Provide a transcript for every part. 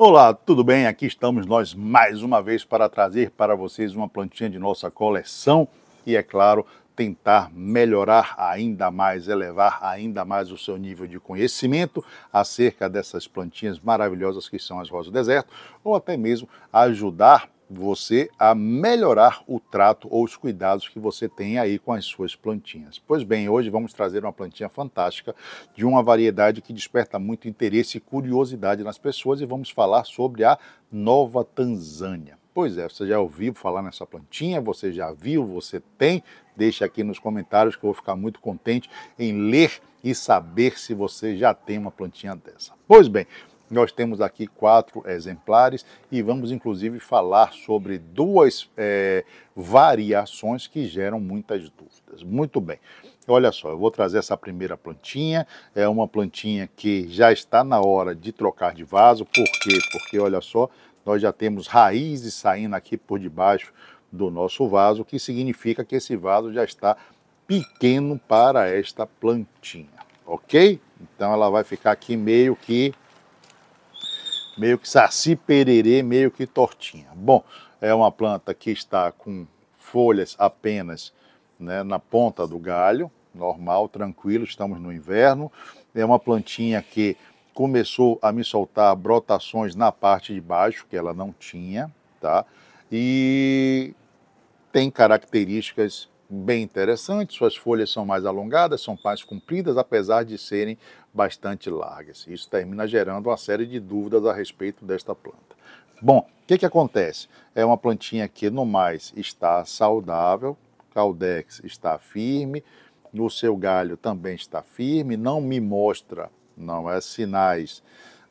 Olá, tudo bem? Aqui estamos nós mais uma vez para trazer para vocês uma plantinha de nossa coleção e, é claro, tentar melhorar ainda mais, elevar ainda mais o seu nível de conhecimento acerca dessas plantinhas maravilhosas que são as rosas do deserto, ou até mesmo ajudar você a melhorar o trato ou os cuidados que você tem aí com as suas plantinhas. Pois bem, hoje vamos trazer uma plantinha fantástica de uma variedade que desperta muito interesse e curiosidade nas pessoas e vamos falar sobre a Nova Tanzânia. Pois é, você já ouviu falar nessa plantinha, você já viu, você tem? Deixe aqui nos comentários que eu vou ficar muito contente em ler e saber se você já tem uma plantinha dessa. Pois bem, nós temos aqui quatro exemplares e vamos inclusive falar sobre duas é, variações que geram muitas dúvidas. Muito bem. Olha só, eu vou trazer essa primeira plantinha, é uma plantinha que já está na hora de trocar de vaso, por quê? Porque olha só, nós já temos raízes saindo aqui por debaixo do nosso vaso, o que significa que esse vaso já está pequeno para esta plantinha, ok? Então ela vai ficar aqui meio que meio que saci pererê, meio que tortinha. Bom, é uma planta que está com folhas apenas né, na ponta do galho, normal, tranquilo, estamos no inverno. É uma plantinha que começou a me soltar brotações na parte de baixo, que ela não tinha, tá? E tem características bem interessante, suas folhas são mais alongadas, são mais compridas, apesar de serem bastante largas. Isso termina gerando uma série de dúvidas a respeito desta planta. Bom, o que, que acontece? É uma plantinha que, no mais, está saudável, Caldex está firme, no seu galho também está firme, não me mostra não é, sinais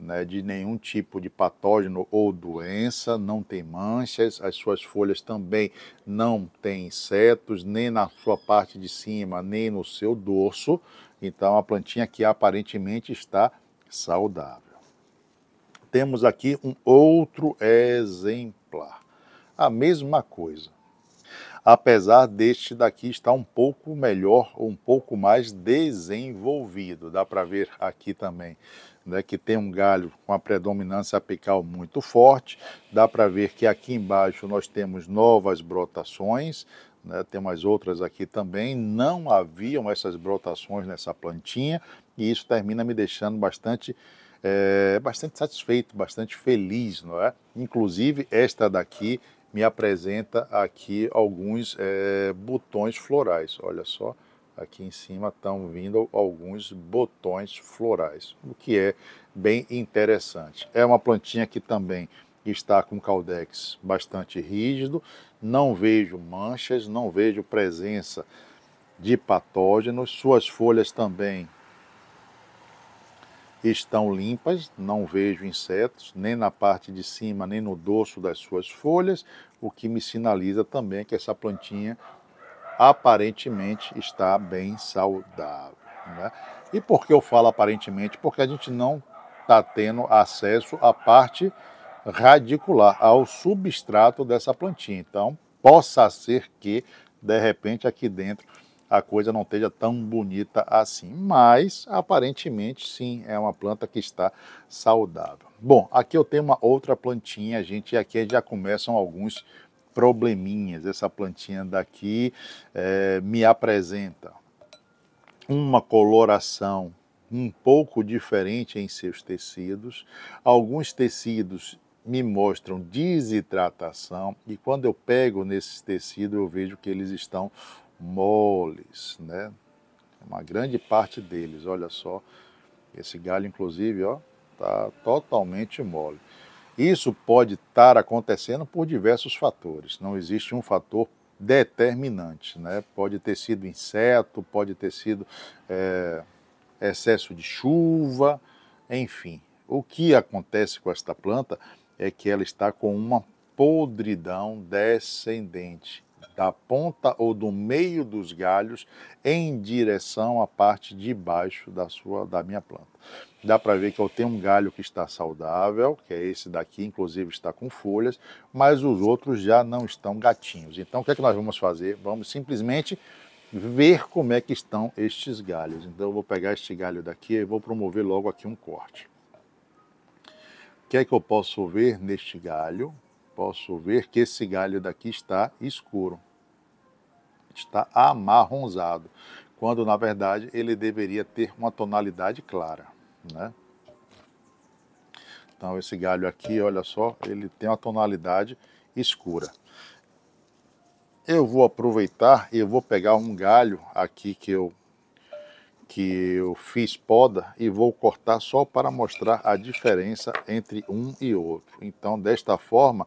né, de nenhum tipo de patógeno ou doença, não tem manchas, as suas folhas também não têm insetos, nem na sua parte de cima, nem no seu dorso. Então, a plantinha que aparentemente está saudável. Temos aqui um outro exemplar. A mesma coisa. Apesar deste daqui estar um pouco melhor, um pouco mais desenvolvido. Dá para ver aqui também né, que tem um galho com a predominância apical muito forte. Dá para ver que aqui embaixo nós temos novas brotações, né, tem umas outras aqui também. Não haviam essas brotações nessa plantinha e isso termina me deixando bastante é, bastante satisfeito, bastante feliz, não é? Inclusive, esta daqui me apresenta aqui alguns é, botões florais, olha só aqui em cima estão vindo alguns botões florais, o que é bem interessante. É uma plantinha que também está com caldex bastante rígido, não vejo manchas, não vejo presença de patógenos, suas folhas também estão limpas, não vejo insetos, nem na parte de cima, nem no dorso das suas folhas, o que me sinaliza também que essa plantinha aparentemente está bem saudável. Né? E por que eu falo aparentemente? Porque a gente não está tendo acesso à parte radicular, ao substrato dessa plantinha. Então, possa ser que, de repente, aqui dentro a coisa não esteja tão bonita assim. Mas, aparentemente, sim, é uma planta que está saudável. Bom, aqui eu tenho uma outra plantinha, gente, e aqui já começam alguns probleminhas. Essa plantinha daqui é, me apresenta uma coloração um pouco diferente em seus tecidos. Alguns tecidos me mostram desidratação e quando eu pego nesses tecidos eu vejo que eles estão moles, né? É uma grande parte deles, olha só, esse galho inclusive, ó, tá totalmente mole. Isso pode estar acontecendo por diversos fatores, não existe um fator determinante. Né? Pode ter sido inseto, pode ter sido é, excesso de chuva, enfim. O que acontece com esta planta é que ela está com uma podridão descendente da ponta ou do meio dos galhos em direção à parte de baixo da sua da minha planta. Dá para ver que eu tenho um galho que está saudável, que é esse daqui, inclusive está com folhas, mas os outros já não estão gatinhos. Então o que é que nós vamos fazer? Vamos simplesmente ver como é que estão estes galhos. Então eu vou pegar este galho daqui e vou promover logo aqui um corte. O que é que eu posso ver neste galho? Posso ver que esse galho daqui está escuro, está amarronzado, quando na verdade ele deveria ter uma tonalidade clara, né? Então esse galho aqui, olha só, ele tem uma tonalidade escura. Eu vou aproveitar e eu vou pegar um galho aqui que eu que eu fiz poda e vou cortar só para mostrar a diferença entre um e outro. Então, desta forma,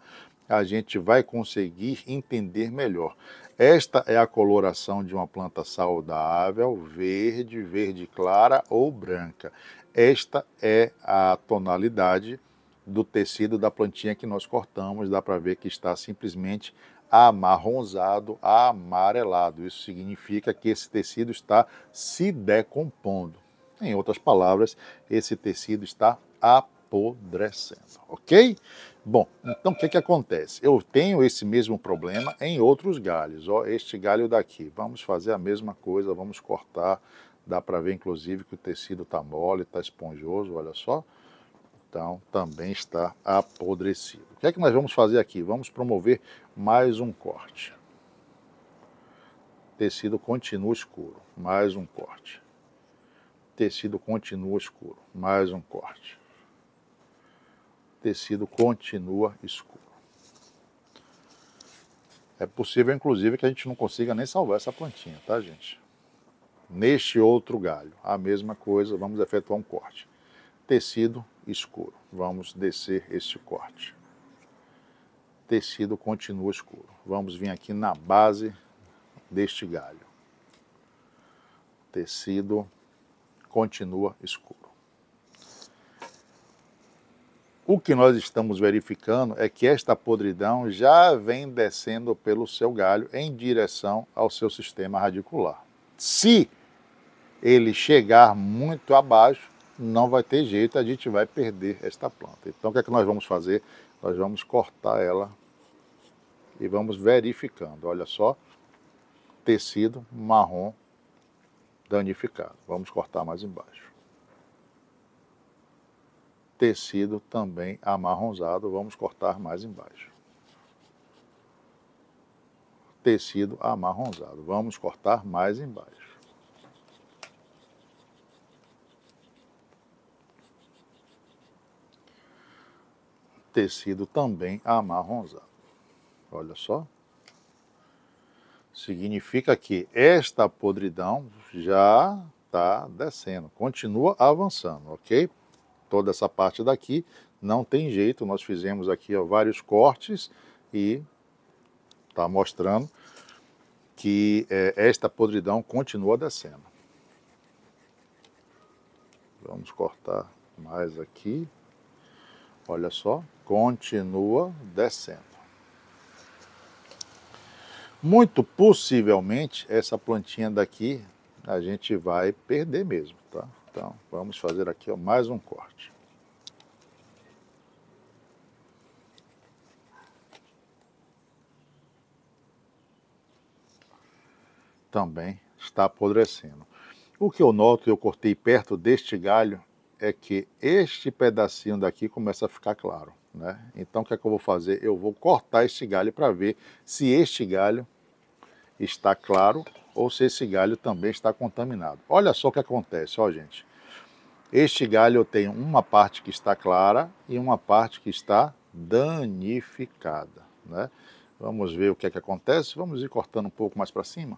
a gente vai conseguir entender melhor. Esta é a coloração de uma planta saudável, verde, verde clara ou branca. Esta é a tonalidade do tecido da plantinha que nós cortamos, dá para ver que está simplesmente amarronzado, amarelado. Isso significa que esse tecido está se decompondo. Em outras palavras, esse tecido está apodrecendo, ok? Bom, então o que, que acontece? Eu tenho esse mesmo problema em outros galhos. Ó, este galho daqui. Vamos fazer a mesma coisa, vamos cortar. Dá para ver, inclusive, que o tecido está mole, está esponjoso, olha só então também está apodrecido. O que é que nós vamos fazer aqui? Vamos promover mais um corte. Tecido continua escuro, mais um corte. Tecido continua escuro, mais um corte. Tecido continua escuro. É possível, inclusive, que a gente não consiga nem salvar essa plantinha, tá, gente? Neste outro galho, a mesma coisa, vamos efetuar um corte. Tecido escuro. Vamos descer este corte. Tecido continua escuro. Vamos vir aqui na base deste galho. Tecido continua escuro. O que nós estamos verificando é que esta podridão já vem descendo pelo seu galho em direção ao seu sistema radicular. Se ele chegar muito abaixo, não vai ter jeito, a gente vai perder esta planta. Então o que é que nós vamos fazer? Nós vamos cortar ela e vamos verificando. Olha só, tecido marrom danificado. Vamos cortar mais embaixo. Tecido também amarronzado, vamos cortar mais embaixo. Tecido amarronzado, vamos cortar mais embaixo. tecido também amarronzado. Olha só. Significa que esta podridão já está descendo, continua avançando, ok? Toda essa parte daqui não tem jeito, nós fizemos aqui ó, vários cortes e está mostrando que é, esta podridão continua descendo. Vamos cortar mais aqui. Olha só, continua descendo. Muito possivelmente essa plantinha daqui a gente vai perder mesmo, tá? Então vamos fazer aqui ó, mais um corte. Também está apodrecendo. O que eu noto, eu cortei perto deste galho é que este pedacinho daqui começa a ficar claro. Né? Então o que é que eu vou fazer? Eu vou cortar este galho para ver se este galho está claro ou se esse galho também está contaminado. Olha só o que acontece, ó gente. Este galho eu tenho uma parte que está clara e uma parte que está danificada. Né? Vamos ver o que é que acontece. Vamos ir cortando um pouco mais para cima.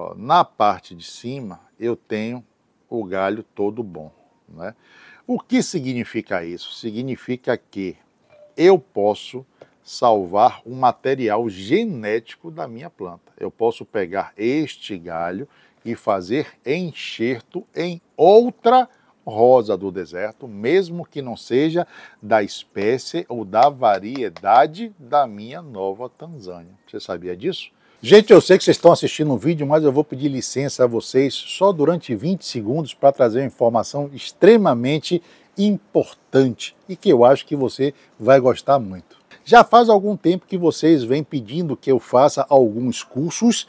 Ó, na parte de cima eu tenho o galho todo bom. Né? O que significa isso? Significa que eu posso salvar um material genético da minha planta. Eu posso pegar este galho e fazer enxerto em outra rosa do deserto, mesmo que não seja da espécie ou da variedade da minha nova Tanzânia. Você sabia disso? Gente, eu sei que vocês estão assistindo um vídeo, mas eu vou pedir licença a vocês só durante 20 segundos para trazer uma informação extremamente importante e que eu acho que você vai gostar muito. Já faz algum tempo que vocês vêm pedindo que eu faça alguns cursos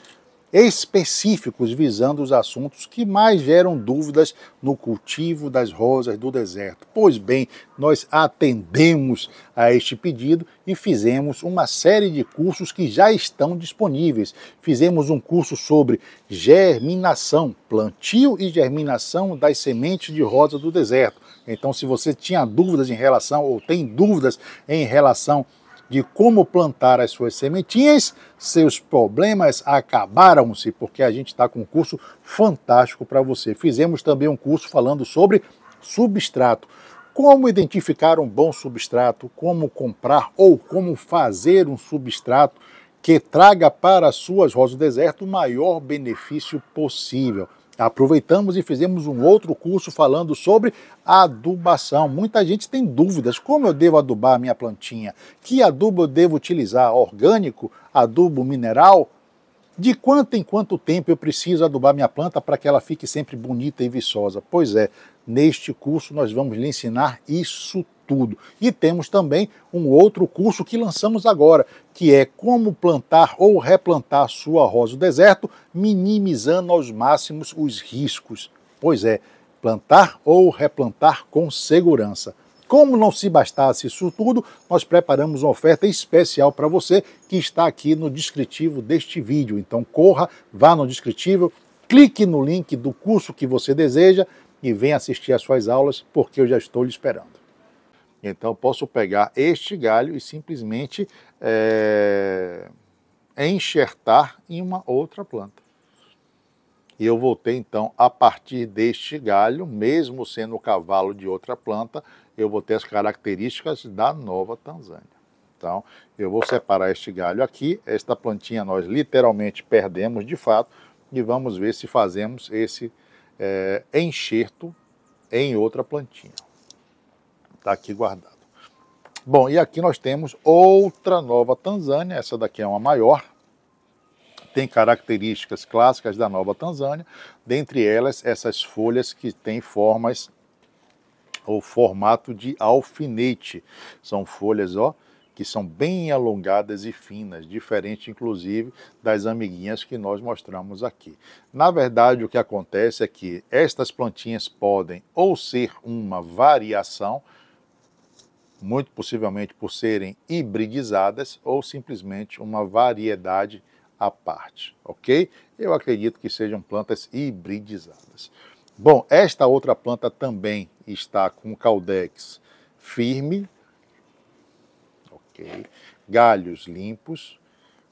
específicos visando os assuntos que mais geram dúvidas no cultivo das rosas do deserto. Pois bem, nós atendemos a este pedido e fizemos uma série de cursos que já estão disponíveis. Fizemos um curso sobre germinação, plantio e germinação das sementes de rosa do deserto. Então, se você tinha dúvidas em relação ou tem dúvidas em relação de como plantar as suas sementinhas, seus problemas acabaram-se, porque a gente está com um curso fantástico para você. Fizemos também um curso falando sobre substrato. Como identificar um bom substrato, como comprar ou como fazer um substrato que traga para suas rosas do deserto o maior benefício possível. Aproveitamos e fizemos um outro curso falando sobre adubação. Muita gente tem dúvidas: como eu devo adubar a minha plantinha? Que adubo eu devo utilizar? Orgânico? Adubo mineral? De quanto em quanto tempo eu preciso adubar minha planta para que ela fique sempre bonita e viçosa? Pois é, neste curso nós vamos lhe ensinar isso tudo. E temos também um outro curso que lançamos agora, que é como plantar ou replantar sua rosa do deserto, minimizando aos máximos os riscos. Pois é, plantar ou replantar com segurança. Como não se bastasse isso tudo, nós preparamos uma oferta especial para você que está aqui no descritivo deste vídeo. Então corra, vá no descritivo, clique no link do curso que você deseja e venha assistir às suas aulas, porque eu já estou lhe esperando. Então, posso pegar este galho e simplesmente é, enxertar em uma outra planta. E eu vou ter, então, a partir deste galho, mesmo sendo o cavalo de outra planta, eu vou ter as características da nova Tanzânia. Então, eu vou separar este galho aqui, esta plantinha nós literalmente perdemos de fato, e vamos ver se fazemos esse é, enxerto em outra plantinha. Está aqui guardado. Bom, e aqui nós temos outra nova Tanzânia, essa daqui é uma maior, tem características clássicas da nova Tanzânia, dentre elas essas folhas que têm formas ou formato de alfinete. São folhas, ó, que são bem alongadas e finas, diferente inclusive das amiguinhas que nós mostramos aqui. Na verdade, o que acontece é que estas plantinhas podem ou ser uma variação muito possivelmente por serem hibridizadas ou simplesmente uma variedade à parte, ok? Eu acredito que sejam plantas hibridizadas. Bom, esta outra planta também está com caldex firme, ok? Galhos limpos,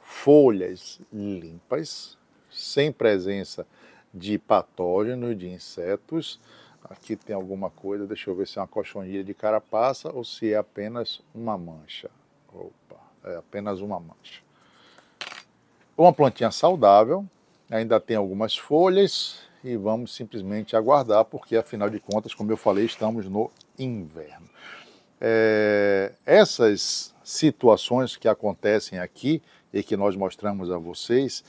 folhas limpas, sem presença de patógenos, de insetos, aqui tem alguma coisa, deixa eu ver se é uma cochonilha de carapaça ou se é apenas uma mancha. Opa, é apenas uma mancha. Uma plantinha saudável, ainda tem algumas folhas e vamos simplesmente aguardar, porque afinal de contas, como eu falei, estamos no inverno. É, essas situações que acontecem aqui e que nós mostramos a vocês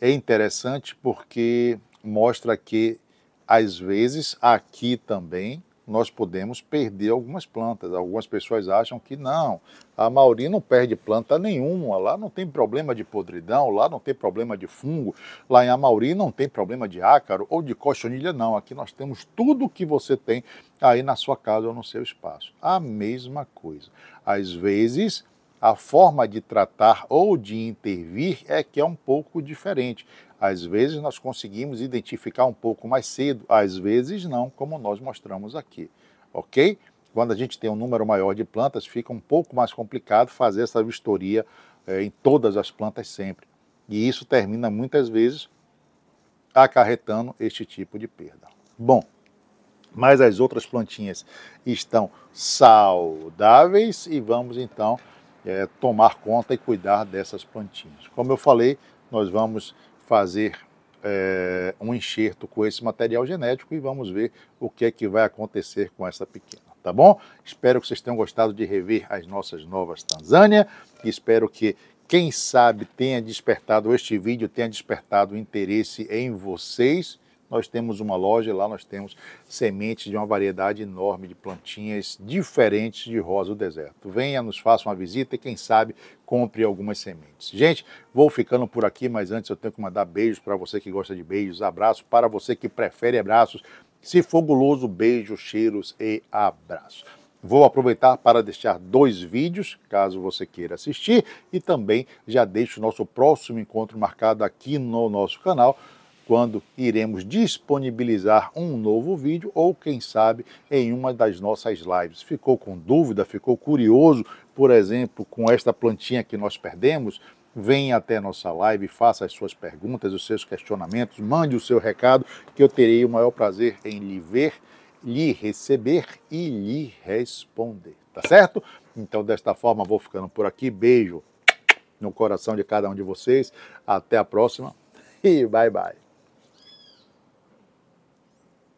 é interessante porque mostra que às vezes aqui também nós podemos perder algumas plantas. Algumas pessoas acham que não, a Mauri não perde planta nenhuma, lá não tem problema de podridão, lá não tem problema de fungo, lá em Amauri não tem problema de ácaro ou de cochonilha, não. Aqui nós temos tudo que você tem aí na sua casa ou no seu espaço. A mesma coisa. Às vezes, a forma de tratar ou de intervir é que é um pouco diferente. Às vezes nós conseguimos identificar um pouco mais cedo, às vezes não, como nós mostramos aqui, ok? Quando a gente tem um número maior de plantas, fica um pouco mais complicado fazer essa vistoria eh, em todas as plantas sempre. E isso termina muitas vezes acarretando este tipo de perda. Bom, mas as outras plantinhas estão saudáveis e vamos então eh, tomar conta e cuidar dessas plantinhas. Como eu falei, nós vamos fazer é, um enxerto com esse material genético e vamos ver o que é que vai acontecer com essa pequena, tá bom? Espero que vocês tenham gostado de rever as nossas novas Tanzânia e espero que quem sabe tenha despertado este vídeo, tenha despertado interesse em vocês nós temos uma loja lá, nós temos sementes de uma variedade enorme de plantinhas diferentes de rosa do deserto. Venha, nos faça uma visita e quem sabe compre algumas sementes. Gente, vou ficando por aqui, mas antes eu tenho que mandar beijos para você que gosta de beijos, abraços para você que prefere abraços. Se for guloso, beijos, cheiros e abraços. Vou aproveitar para deixar dois vídeos, caso você queira assistir, e também já deixo o nosso próximo encontro marcado aqui no nosso canal quando iremos disponibilizar um novo vídeo ou, quem sabe, em uma das nossas lives. Ficou com dúvida? Ficou curioso, por exemplo, com esta plantinha que nós perdemos? Venha até nossa live, faça as suas perguntas, os seus questionamentos, mande o seu recado, que eu terei o maior prazer em lhe ver, lhe receber e lhe responder. Tá certo? Então, desta forma, vou ficando por aqui. Beijo no coração de cada um de vocês. Até a próxima e bye bye.